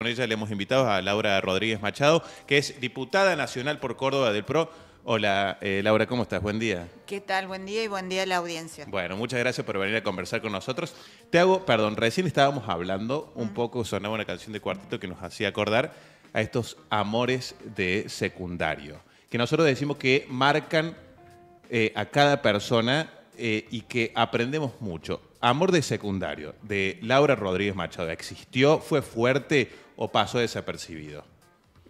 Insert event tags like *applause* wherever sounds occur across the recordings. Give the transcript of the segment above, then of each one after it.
Con ella le hemos invitado a Laura Rodríguez Machado, que es diputada nacional por Córdoba del PRO. Hola, eh, Laura, ¿cómo estás? Buen día. ¿Qué tal? Buen día y buen día a la audiencia. Bueno, muchas gracias por venir a conversar con nosotros. Te hago, perdón, recién estábamos hablando, un poco sonaba una canción de cuartito que nos hacía acordar a estos amores de secundario, que nosotros decimos que marcan eh, a cada persona eh, y que aprendemos mucho. Amor de secundario, de Laura Rodríguez Machado, ¿existió? ¿Fue fuerte? o pasó desapercibido?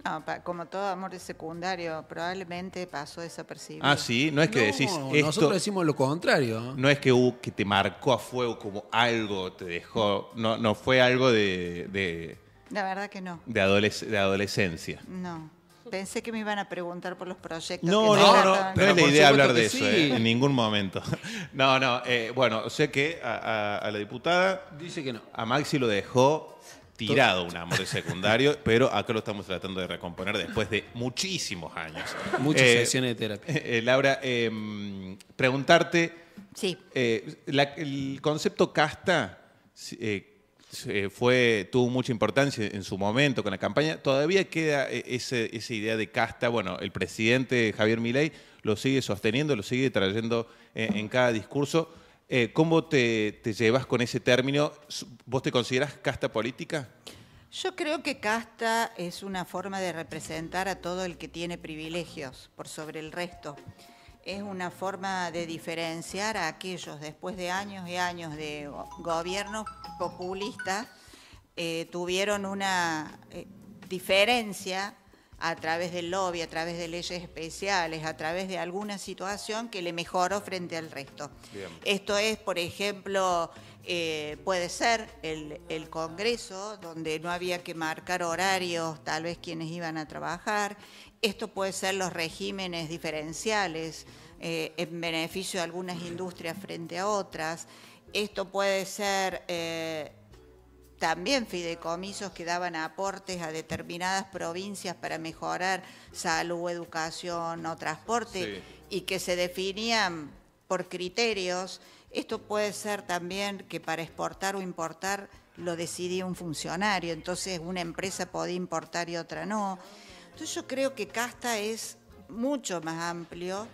No, como todo amor de secundario, probablemente pasó desapercibido. Ah, sí, no es que decís. nosotros decimos lo contrario. No es que, que te marcó a fuego como algo, te dejó. No, no fue algo de. La verdad que no. De, adolescencia. No. Pensé que me iban a preguntar por los proyectos. No, no, no, no, no es la idea hablar de eso, ¿eh? en ningún momento. No, no, eh, bueno, sé que a, la diputada. Dice que no. A Maxi lo dejó tirado un amor secundario, *laughs* pero acá lo estamos tratando de recomponer después de muchísimos años. Muchas eh, sesiones de terapia. *laughs* Eh, Laura, em, preguntarte, sí. Eh, el concepto casta fue, tuvo mucha importancia en su momento con la campaña, todavía queda esa idea de casta, bueno, el presidente Javier Milei lo sigue sosteniendo, lo sigue trayendo en cada discurso. Eh, ¿Cómo te, llevas con ese término? ¿Vos te consideras casta política? Yo creo que casta es una forma de representar a todo el que tiene privilegios por sobre el resto. Es una forma de diferenciar a aquellos después de años y años de gobiernos populistas eh, tuvieron una eh, diferencia a través del lobby, a través de leyes especiales, a través de alguna situación que le mejoró frente al resto. Esto es, por ejemplo, eh, puede ser el, Congreso, donde no había que marcar horarios, tal vez quienes iban a trabajar. Esto puede ser los regímenes diferenciales eh, en beneficio de algunas industrias frente a otras. Esto puede ser... Eh, también fideicomisos que daban aportes a determinadas provincias para mejorar salud, educación o transporte y que se definían por criterios. Esto puede ser también que para exportar o importar lo decidía un funcionario, entonces una empresa podía importar y otra no. Entonces yo creo que casta es mucho más amplio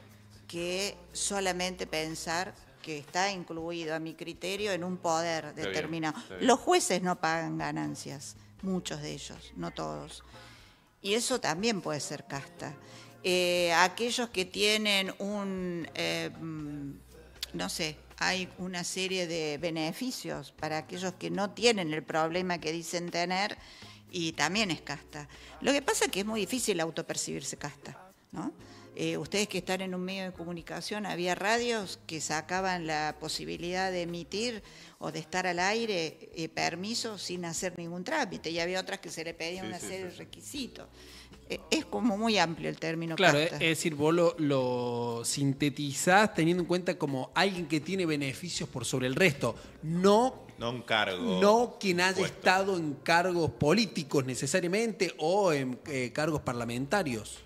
que solamente pensar que está incluido a mi criterio en un poder determinado. Los jueces no pagan ganancias, muchos de ellos, no todos. Y eso también puede ser casta. Eh, aquellos que tienen un, eh, mm, no sé, hay una serie de beneficios para aquellos que no tienen el problema que dicen tener y también es casta. Lo que pasa es que es muy difícil autopercibirse casta, ¿no? Eh, ustedes que están en un medio de comunicación, había radios que sacaban la posibilidad de emitir o de estar al aire eh, permiso sin hacer ningún trámite y había otras que se le pedían hacer una serie de requisitos. Eh, es como muy amplio el término. Claro, es, decir, vos lo, sintetizás teniendo en cuenta como alguien que tiene beneficios por sobre el resto, no... No un cargo. No quien haya estado en cargos políticos necesariamente o en eh, cargos parlamentarios.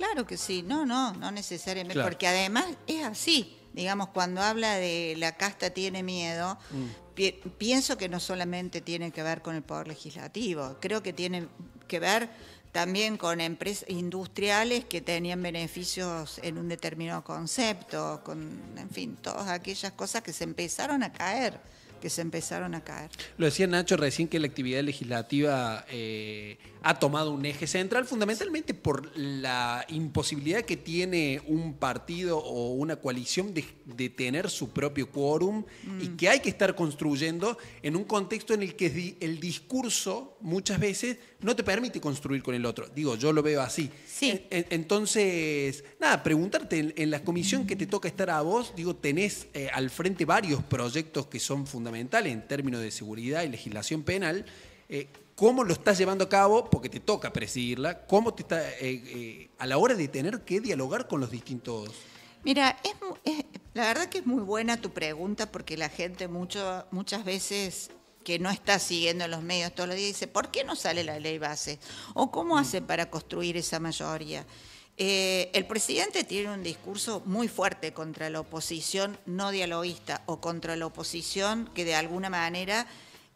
Claro que sí, no, no, no necesariamente, porque además es así. Digamos, cuando habla de la casta tiene miedo, mm. pienso que no solamente tiene que ver con el poder legislativo, creo que tiene que ver también con empresas industriales que tenían beneficios en un determinado concepto, con, en fin, todas aquellas cosas que se empezaron a caer que se empezaron a caer. Lo decía Nacho recién que la actividad legislativa eh, ha tomado un eje central fundamentalmente por la imposibilidad que tiene un partido o una coalición de, tener su propio quórum y mm. que hay que estar construyendo en un contexto en el que el discurso muchas veces no te permite construir con el otro. Digo, yo lo veo así. Sí. entonces, nada, preguntarte, en, la comisión que te toca estar a vos, digo, tenés eh, al frente varios proyectos que son fundamentales en términos de seguridad y legislación penal. Eh, ¿Cómo lo estás llevando a cabo? Porque te toca presidirla. ¿Cómo te está eh, a la hora de tener que dialogar con los distintos Mira, la verdad que es muy buena tu pregunta porque la gente mucho, muchas veces que no está siguiendo los medios todos los días, dice, ¿por qué no sale la ley base? ¿O cómo mm. hace para construir esa mayoría? Eh, el presidente tiene un discurso muy fuerte contra la oposición no dialoguista o contra la oposición que de alguna manera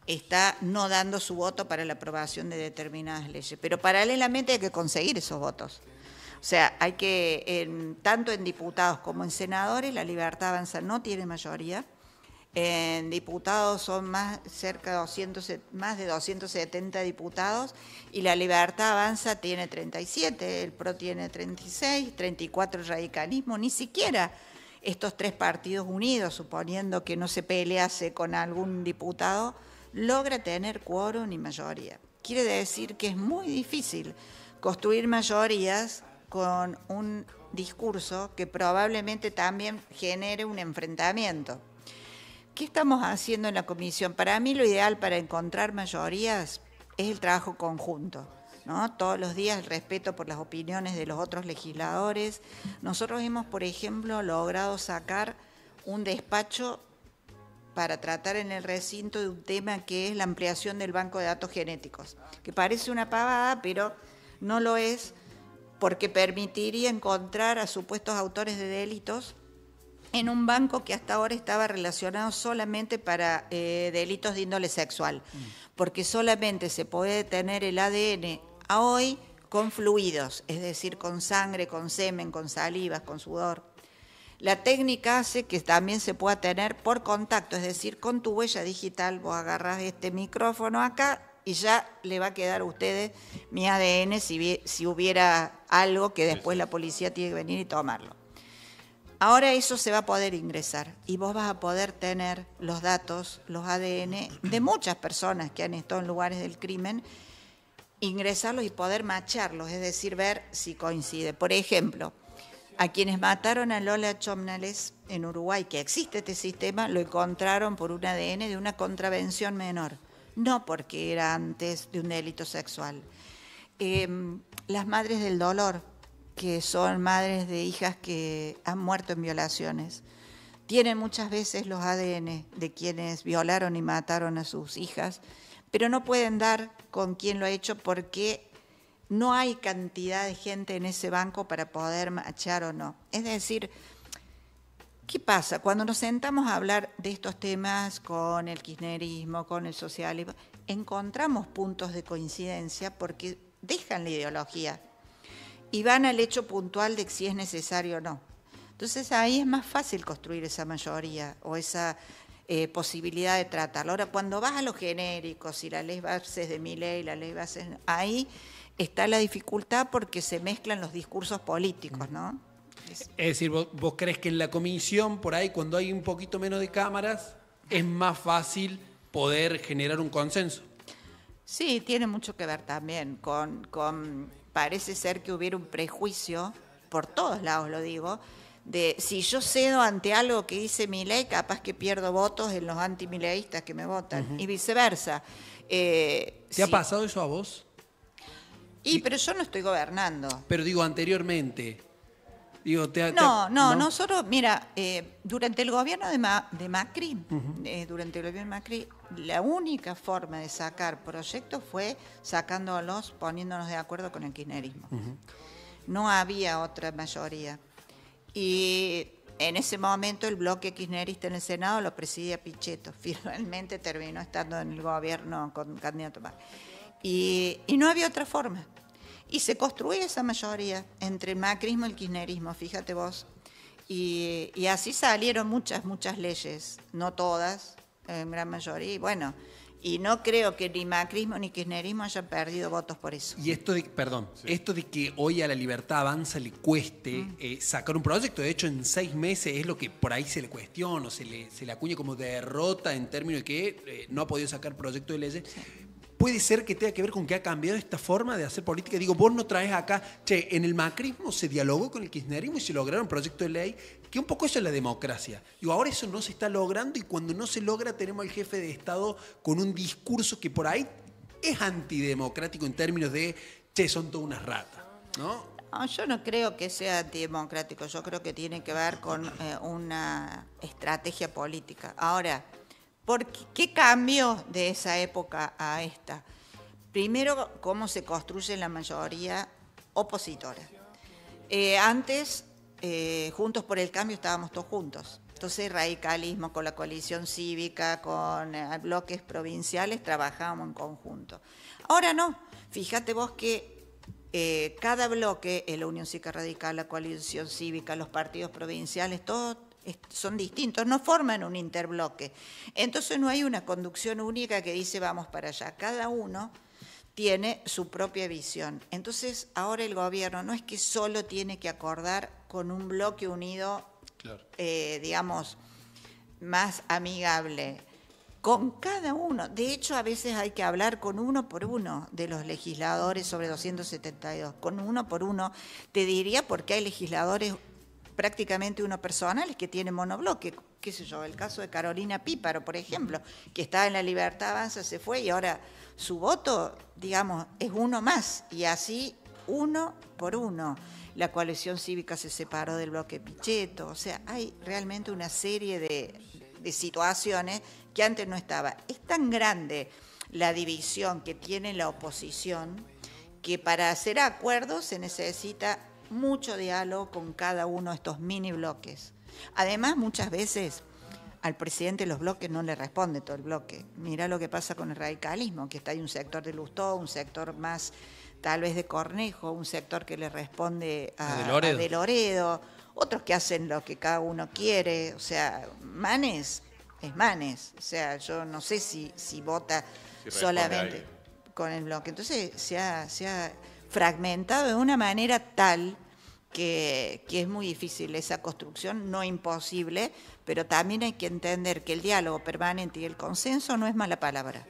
está no dando su voto para la aprobación de determinadas leyes. Pero paralelamente hay que conseguir esos votos. O sea, hay que, en, tanto en diputados como en senadores, la libertad avanza no tiene mayoría. En diputados son más, cerca de más de 270 diputados y la Libertad Avanza tiene 37, el PRO tiene 36, 34 el radicalismo, ni siquiera estos tres partidos unidos, suponiendo que no se pelease con algún diputado, logra tener quórum y mayoría. Quiere decir que es muy difícil construir mayorías con un discurso que probablemente también genere un enfrentamiento. ¿Qué estamos haciendo en la comisión? Para mí lo ideal para encontrar mayorías es el trabajo conjunto. ¿no? Todos los días el respeto por las opiniones de los otros legisladores. Nosotros hemos, por ejemplo, logrado sacar un despacho para tratar en el recinto de un tema que es la ampliación del banco de datos genéticos, que parece una pavada, pero no lo es porque permitiría encontrar a supuestos autores de delitos en un banco que hasta ahora estaba relacionado solamente para eh, delitos de índole sexual, mm. porque solamente se puede tener el ADN a hoy con fluidos, es decir, con sangre, con semen, con salivas, con sudor. La técnica hace que también se pueda tener por contacto, es decir, con tu huella digital, vos agarras este micrófono acá y ya le va a quedar a ustedes mi ADN si hubiera algo que después la policía tiene que venir y tomarlo. Ahora eso se va a poder ingresar y vos vas a poder tener los datos, los ADN de muchas personas que han estado en lugares del crimen, ingresarlos y poder macharlos, es decir, ver si coincide. Por ejemplo, a quienes mataron a Lola Chomnales en Uruguay, que existe este sistema, lo encontraron por un ADN de una contravención menor, no porque era antes de un delito sexual. Em, las madres del dolor, que son madres de hijas que han muerto en violaciones. Tienen muchas veces los ADN de quienes violaron y mataron a sus hijas, pero no pueden dar con quién lo ha hecho porque no hay cantidad de gente en ese banco para poder machar o no. Es decir, ¿qué pasa? Cuando nos sentamos a hablar de estos temas con el kirchnerismo, con el socialismo, encontramos puntos de coincidencia porque dejan la ideología y van al hecho puntual de si es necesario o no. Entonces ahí es más fácil construir esa mayoría o esa eh, posibilidad de tratarlo. Ahora, cuando vas a los genéricos y la ley bases de mi ley, la ley bases, ahí está la dificultad porque se mezclan los discursos políticos, ¿no? Es, decir, vos crees que en la comisión, por ahí, cuando hay un poquito menos de cámaras, es más fácil poder generar un consenso. Sí, tiene mucho que ver también con, con, parece ser que hubiera un prejuicio, por todos lados lo digo, de si yo cedo ante algo que dice mi ley, capaz que pierdo votos en los antimileístas que me votan, y viceversa. Eh, ¿Te ha pasado eso a vos? Y, pero yo no estoy gobernando. Pero digo, anteriormente, no, no, nosotros, mira, eh, durante el gobierno de, Macri, eh, durante el gobierno de Macri, la única forma de sacar proyectos fue sacándolos, poniéndonos de acuerdo con el kirchnerismo. No había otra mayoría. Y en ese momento el bloque kirchnerista en el Senado lo presidía Pichetto. *laughs* Finalmente terminó estando en el gobierno con candidato y no había otra forma. Y se construye esa mayoría entre macrismo y el kirchnerismo, fíjate vos. Y, así salieron muchas, muchas leyes, no todas, en gran mayoría. Y bueno, y no creo que ni macrismo ni kirchnerismo hayan perdido votos por eso. Y esto de, perdón, esto de que hoy a la libertad avanza le cueste mm. eh, sacar un proyecto, de hecho en seis meses es lo que por ahí se le cuestiona, o se le, se acuña como derrota en términos de que eh, no ha podido sacar proyecto de leyes puede ser que tenga que ver con que ha cambiado esta forma de hacer política. Digo, vos no traes acá, che, en el macrismo se dialogó con el kirchnerismo y se lograron proyectos de ley, que un poco eso es la democracia. Y ahora eso no se está logrando y cuando no se logra tenemos al jefe de Estado con un discurso que por ahí es antidemocrático en términos de, che, son todas unas ratas, ¿no? yo no creo que sea antidemocrático, yo creo que tiene que ver con eh, una estrategia política. Ahora, ¿Por ¿Qué cambió de esa época a esta? Primero, cómo se construye la mayoría opositora. Eh, antes, eh, Juntos por el Cambio estábamos todos juntos. Entonces, radicalismo con la coalición cívica, con eh, bloques provinciales, trabajábamos en conjunto. Ahora no. Fíjate vos que cada bloque, la Unión Cívica Radical, la coalición cívica, los partidos provinciales, todos son distintos, no forman un interbloque. Entonces no hay una conducción única que dice vamos para allá, cada uno tiene su propia visión. Entonces ahora el gobierno no es que solo tiene que acordar con un bloque unido, eh, digamos, más amigable con cada uno. De hecho, a veces hay que hablar con uno por uno de los legisladores sobre 272, con uno por uno. Te diría porque hay legisladores prácticamente personal es que tiene monobloque, qué sé yo, el caso de Carolina Píparo, por ejemplo, que estaba en la Libertad Avanza, se fue y ahora su voto, digamos, es uno más y así uno por uno. La coalición cívica se separó del bloque Pichetto, o sea, hay realmente una serie de, de situaciones que antes no estaba. Es tan grande la división que tiene la oposición que para hacer acuerdos se necesita mucho diálogo con cada uno de estos mini bloques. Además, muchas veces al presidente los bloques no le responde todo el bloque. Mirá lo que pasa con el radicalismo, que está ahí un sector de Lustó, un sector más tal vez de Cornejo, un sector que le responde a, de Loredo. otros que hacen lo que cada uno quiere, o sea, Manes es Manes, o sea, yo no sé si, si vota solamente con el bloque. Entonces sea se ha fragmentado de una manera tal que, es muy difícil esa construcción, no imposible, pero también hay que entender que el diálogo permanente y el consenso no es mala palabra.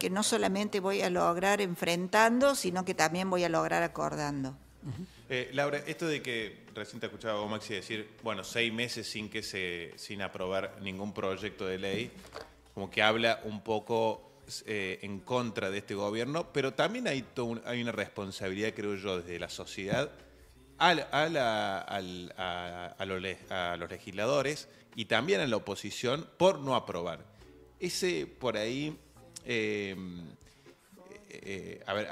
Que no solamente voy a lograr enfrentando, sino que también voy a lograr acordando. Eh, Laura, esto de que recién te escuchaba vos, Maxi, decir, bueno, seis meses sin que se, sin aprobar ningún proyecto de ley, como que habla un poco eh, en contra de este gobierno, pero también hay, hay una responsabilidad, creo yo, desde la sociedad a, los, legisladores y también a la oposición por no aprobar. Ese por ahí, em, eh, a ver,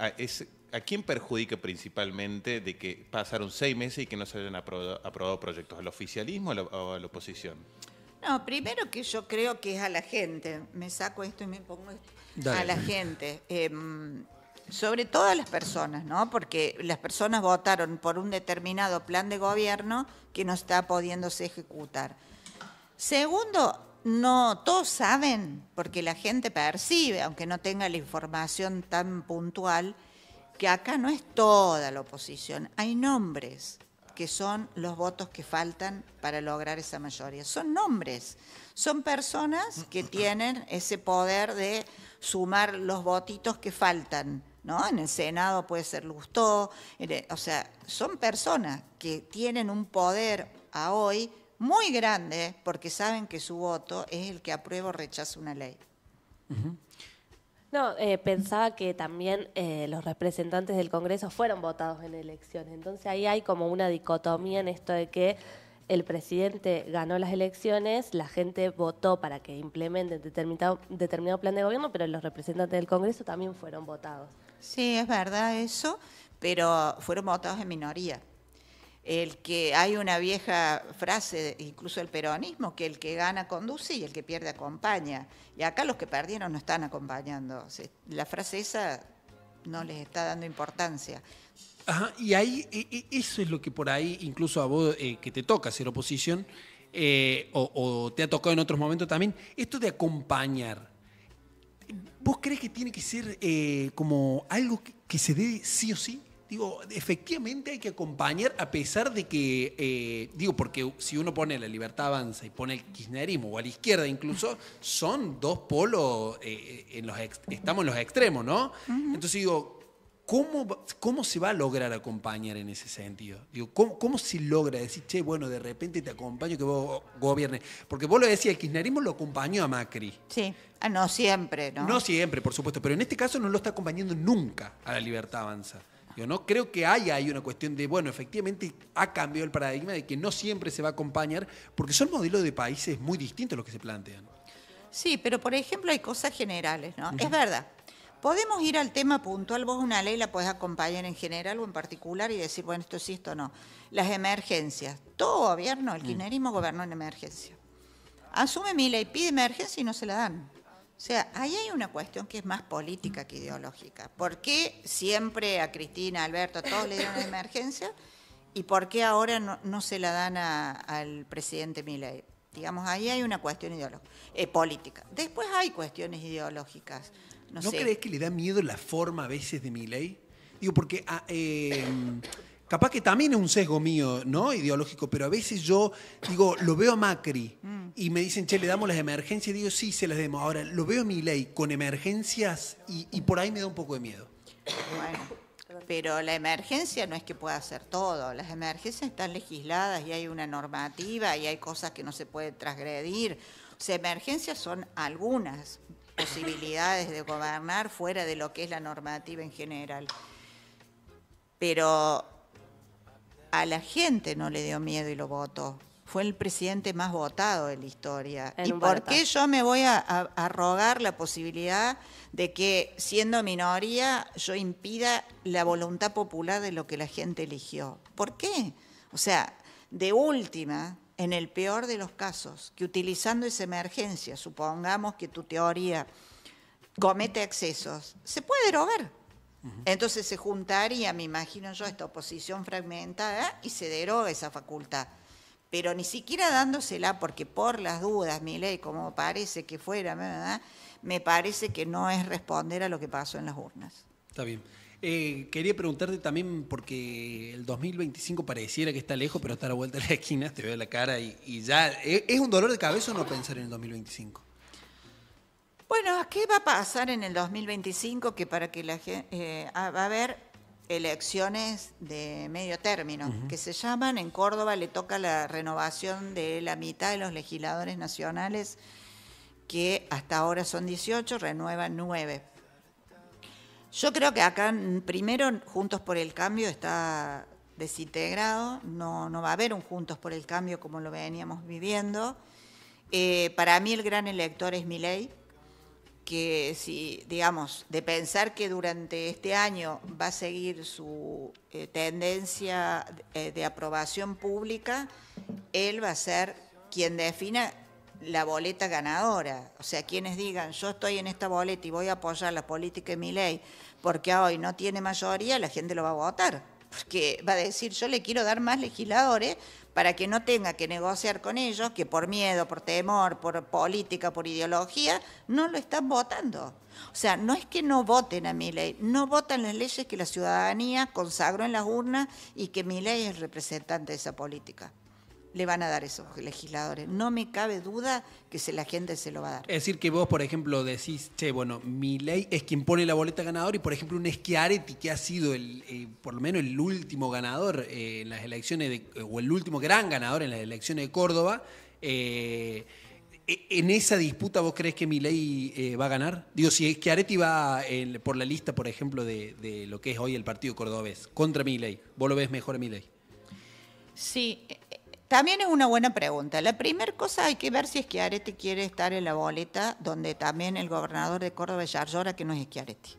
a, quién perjudica principalmente de que pasaron seis meses y que no se hayan aprobado, proyectos? ¿Al oficialismo o a la oposición? No, primero que yo creo que es a la gente. Me saco esto y me pongo esto. A la gente. Em, sobre todo a las personas, ¿no? Porque las personas votaron por un determinado plan de gobierno que no está pudiéndose ejecutar. Segundo, no todos saben, porque la gente percibe, aunque no tenga la información tan puntual, que acá no es toda la oposición, hay nombres que son los votos que faltan para lograr esa mayoría. Son nombres, son personas que *clears throat* tienen ese poder de sumar los votitos que faltan. ¿No? En el Senado puede ser Lustó, o sea, son personas que tienen un poder a hoy muy grande porque saben que su voto es el que aprueba o rechaza una ley. No, eh, pensaba que también eh, los representantes del Congreso fueron votados en elecciones, entonces ahí hay como una dicotomía en esto de que el presidente ganó las elecciones, la gente votó para que implementen determinado, determinado plan de gobierno, pero los representantes del Congreso también fueron votados. Sí, es verdad eso, pero fueron votados en minoría el que hay una vieja frase, incluso el peronismo, que el que gana conduce y el que pierde acompaña. Y acá los que perdieron no están acompañando. La frase esa no les está dando importancia. Ajá, y ahí e, e, eso es lo que por ahí, incluso a vos eh, que te toca ser oposición, eh, o, te ha tocado en otros momentos también, esto de acompañar. ¿Vos crees que tiene que ser eh, como algo que, que, se dé sí o sí? digo, efectivamente hay que acompañar a pesar de que, eh, digo, porque si uno pone la libertad avanza y pone el kirchnerismo o a la izquierda incluso, son dos polos, eh, en los estamos en los extremos, ¿no? Entonces digo, ¿cómo, ¿cómo se va a lograr acompañar en ese sentido? Digo, ¿cómo, se logra decir, che, bueno, de repente te acompaño que vos gobiernes? Porque vos lo decías, el kirchnerismo lo acompañó a Macri. Sí. Ah, no siempre, ¿no? No siempre, por supuesto, pero en este caso no lo está acompañando nunca a la libertad avanza no creo que haya ahí una cuestión de, bueno, efectivamente ha cambiado el paradigma de que no siempre se va a acompañar, porque son modelos de países muy distintos los que se plantean. Sí, pero por ejemplo hay cosas generales, ¿no? Es verdad. Podemos ir al tema puntual, vos una ley la podés acompañar en general o en particular y decir, bueno, esto sí, esto no. Las emergencias. Todo gobierno, el mm. kirchnerismo gobernó en emergencia. Asume mi ley, pide emergencia y no se la dan. O sea, ahí hay una cuestión que es más política que ideológica. ¿Por qué siempre a Cristina, a Alberto, todos le dieron emergencia? ¿Y por qué ahora no, se la dan al presidente Milei? Digamos, ahí hay una cuestión ideológica, eh, política. Después hay cuestiones ideológicas. ¿No, crees que le da miedo la forma a veces de Milei? Digo, porque ah, eh, capaz que también es un sesgo mío, ¿no? Ideológico, pero a veces yo digo, lo veo a Macri mm. y me dicen, che, le damos las emergencias, y digo, sí, se las demos. Ahora, lo veo a mi ley con emergencias y, por ahí me da un poco de miedo. Bueno, pero la emergencia no es que pueda hacer todo. Las emergencias están legisladas y hay una normativa y hay cosas que no se puede transgredir. O sea, emergencias son algunas posibilidades de gobernar fuera de lo que es la normativa en general. Pero a la gente no le dio miedo y lo votó. Fue el presidente más votado de la historia. ¿Y por qué yo me voy a, rogar la posibilidad de que, siendo minoría, yo impida la voluntad popular de lo que la gente eligió? ¿Por qué? O sea, de última, en el peor de los casos, que utilizando esa emergencia, supongamos que tu teoría comete excesos, se puede rogar entonces se juntaría, me imagino yo, esta oposición fragmentada y se deroga esa facultad. Pero ni siquiera dándosela, porque por las dudas, mi ley, como parece que fuera, me parece que no es responder a lo que pasó en las urnas. Está bien. Eh, quería preguntarte también, porque el 2025 pareciera que está lejos, pero está a la vuelta de la esquina, te veo la cara y, y ya. ¿Es un dolor de cabeza no pensar en el 2025? Bueno, ¿qué va a pasar en el 2025 que para que la gente... Eh, va a haber elecciones de medio término, que se llaman, en Córdoba le toca la renovación de la mitad de los legisladores nacionales, que hasta ahora son 18, renuevan 9. Yo creo que acá, primero, Juntos por el Cambio está desintegrado, no, va a haber un Juntos por el Cambio como lo veníamos viviendo. Eh, para mí el gran elector es mi ley que si, digamos, de pensar que durante este año va a seguir su eh, tendencia de, eh, de aprobación pública, él va a ser quien defina la boleta ganadora. O sea, quienes digan, yo estoy en esta boleta y voy a apoyar la política de mi ley porque hoy no tiene mayoría, la gente lo va a votar porque va a decir, yo le quiero dar más legisladores para que no tenga que negociar con ellos, que por miedo, por temor, por política, por ideología, no lo están votando. O sea, no es que no voten a mi ley, no votan las leyes que la ciudadanía consagró en las urnas y que mi ley es representante de esa política le van a dar esos legisladores. No me cabe duda que se, la gente se lo va a dar. Es decir, que vos, por ejemplo, decís, che, bueno, mi ley es quien pone la boleta ganador y, por ejemplo, un Schiaretti que ha sido el, eh, por lo menos el último ganador eh, en las elecciones, de, eh, o el último gran ganador en las elecciones de Córdoba, e, ¿En esa disputa vos crees que mi ley va a ganar? Digo, si Schiaretti va por la lista, por ejemplo, de, lo que es hoy el partido cordobés contra mi ley, ¿vos lo ves mejor a ley? Sí, también es una buena pregunta. La primera cosa hay que ver si Schiaretti quiere estar en la boleta, donde también el gobernador de Córdoba es que no es Schiaretti.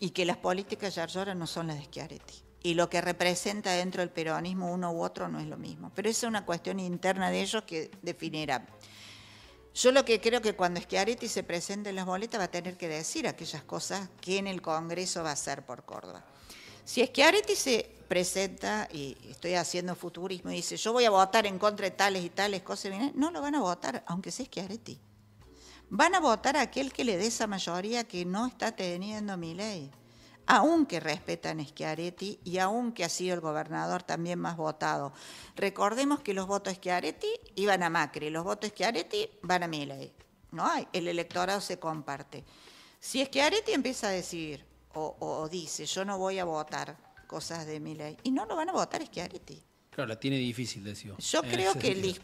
Y que las políticas de no son las de Schiaretti. Y lo que representa dentro del peronismo uno u otro no es lo mismo. Pero esa es una cuestión interna de ellos que definirá. Yo lo que creo que cuando Schiaretti se presente en las boletas va a tener que decir aquellas cosas que en el Congreso va a hacer por Córdoba. Si Schiaretti se presenta, y estoy haciendo futurismo, y dice, yo voy a votar en contra de tales y tales cosas, no lo van a votar, aunque sea Schiaretti. Van a votar aquel que le dé esa mayoría que no está teniendo mi ley. Aunque respetan a Schiaretti y aunque ha sido el gobernador también más votado. Recordemos que los votos Schiaretti iban a Macri, los votos Schiaretti van a mi ley. No hay, el electorado se comparte. Si Schiaretti empieza a decir o dice, yo no voy a votar cosas de mi ley. Y no lo van a votar Schiaretti. Claro, la tiene difícil, decía. Yo creo que el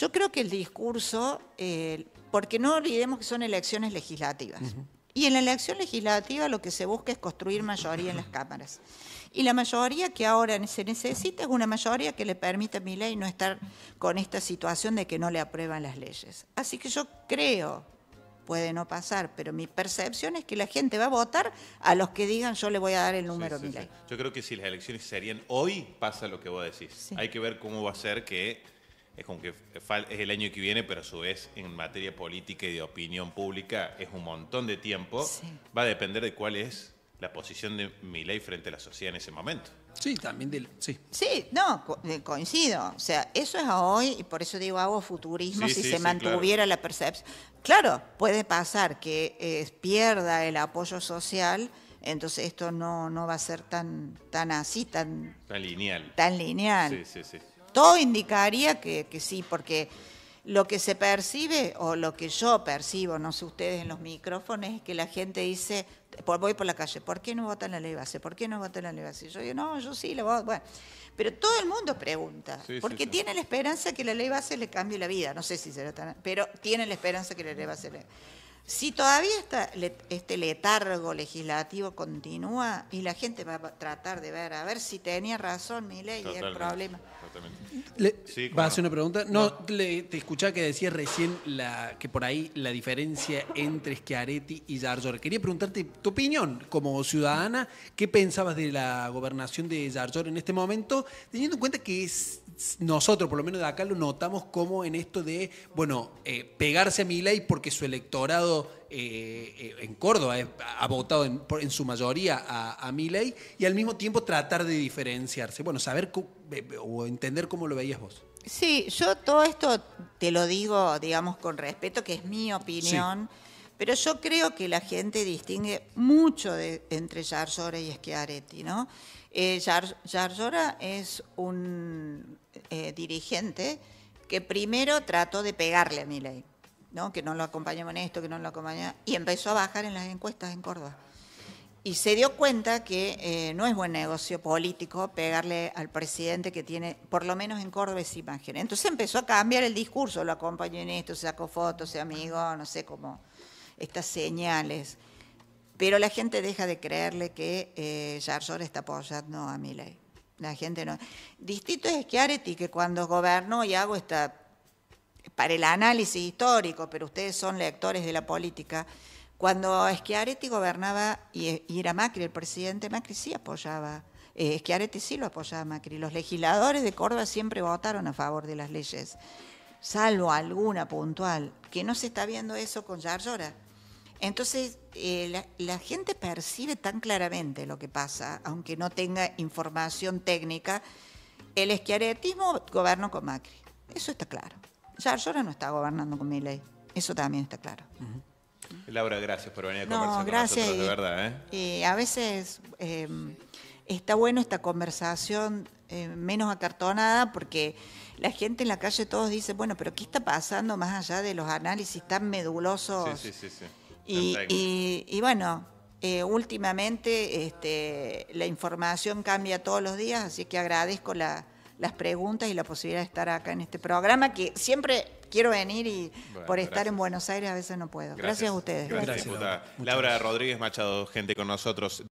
yo creo que el discurso, eh, porque no olvidemos que son elecciones legislativas. Y en la elección legislativa lo que se busca es construir mayoría en las cámaras. Y la mayoría que ahora se necesita es una mayoría que le permita a mi ley no estar con esta situación de que no le aprueban las leyes. Así que yo creo puede no pasar, pero mi percepción es que la gente va a votar a los que digan yo le voy a dar el número sí, Yo creo que si las elecciones serían hoy, pasa lo que vos decís. Hay que ver cómo va a ser que es como que es el año que viene, pero a su vez en materia política y de opinión pública es un montón de tiempo. Va a depender de cuál es la posición de mi ley frente a la sociedad en ese momento. Sí, también del. Sí. sí, no, eh, coincido. O sea, eso es hoy y por eso digo hago futurismo si se mantuviera la percepción. Claro, puede pasar que eh, pierda el apoyo social, entonces esto no, no va a ser tan, tan así, tan. Tan lineal. Tan lineal. Sí, sí, sí. Todo indicaría que, que sí, porque lo que se percibe o lo que yo percibo, no sé ustedes en los micrófonos, es que la gente dice, voy por la calle, ¿por qué no votan la ley base? ¿Por qué no votan la ley base? Yo digo, no, yo sí la voto. Bueno, pero todo el mundo pregunta, porque tiene la esperanza que la ley base le cambie la vida. No sé si será tan... Pero tiene la esperanza que la ley base le... Si todavía está, este letargo legislativo continúa y la gente va a tratar de ver, a ver si tenía razón mi ley y el problema. ¿Va a hacer una pregunta? No, te escuchaba que decías recién la, que por ahí la diferencia entre Schiaretti y Yarjor. Quería preguntarte tu opinión como ciudadana, ¿qué pensabas de la gobernación de Yarjor en este momento, teniendo en cuenta que es nosotros, por lo menos de acá, lo notamos como en esto de, bueno, eh, pegarse a Milei porque su electorado eh, eh, en Córdoba ha votado en, su mayoría a, a Milei y al mismo tiempo tratar de diferenciarse. Bueno, saber o entender cómo lo veías vos. Sí, yo todo esto te lo digo, digamos, con respeto, que es mi opinión. Pero yo creo que la gente distingue mucho entre Jarzora y Schiaretti, ¿no? Eh, es un eh, dirigente que primero trató de pegarle a mi ley, ¿no? que no lo acompañamos en esto, que no lo acompañamos, y empezó a bajar en las encuestas en Córdoba. Y se dio cuenta que eh, no es buen negocio político pegarle al presidente que tiene, por lo menos en Córdoba, esa imagen. Entonces empezó a cambiar el discurso, lo acompañó en esto, sacó fotos, amigo, no sé cómo, estas señales. Pero la gente deja de creerle que eh, está apoyando a ley. La gente no. Distinto es Schiaretti que cuando gobernó y hago esta para el análisis histórico, pero ustedes son lectores de la política. Cuando Schiaretti gobernaba y, era Macri el presidente, Macri sí apoyaba eh, sí lo apoyaba Macri. Los legisladores de Córdoba siempre votaron a favor de las leyes, salvo alguna puntual, que no se está viendo eso con Yarlora. Entonces, eh, la, gente percibe tan claramente lo que pasa, aunque no tenga información técnica. El esquiaretismo gobierno con Macri, eso está claro. ahora no está gobernando con Milei, eso también está claro. Laura, gracias por venir a conversar con gracias, nosotros, de verdad. ¿eh? a veces em, está bueno esta conversación em, menos acartonada porque la gente en la calle todos dice, bueno, pero ¿qué está pasando más allá de los análisis tan medulosos? Sí, sí, sí, y, bueno, eh, últimamente este, la información cambia todos los días, así que agradezco las preguntas y la posibilidad de estar acá en este programa, que siempre quiero venir y por estar en Buenos Aires a veces no puedo. Gracias, a ustedes. Gracias, gracias. Laura Rodríguez Machado, gente con nosotros.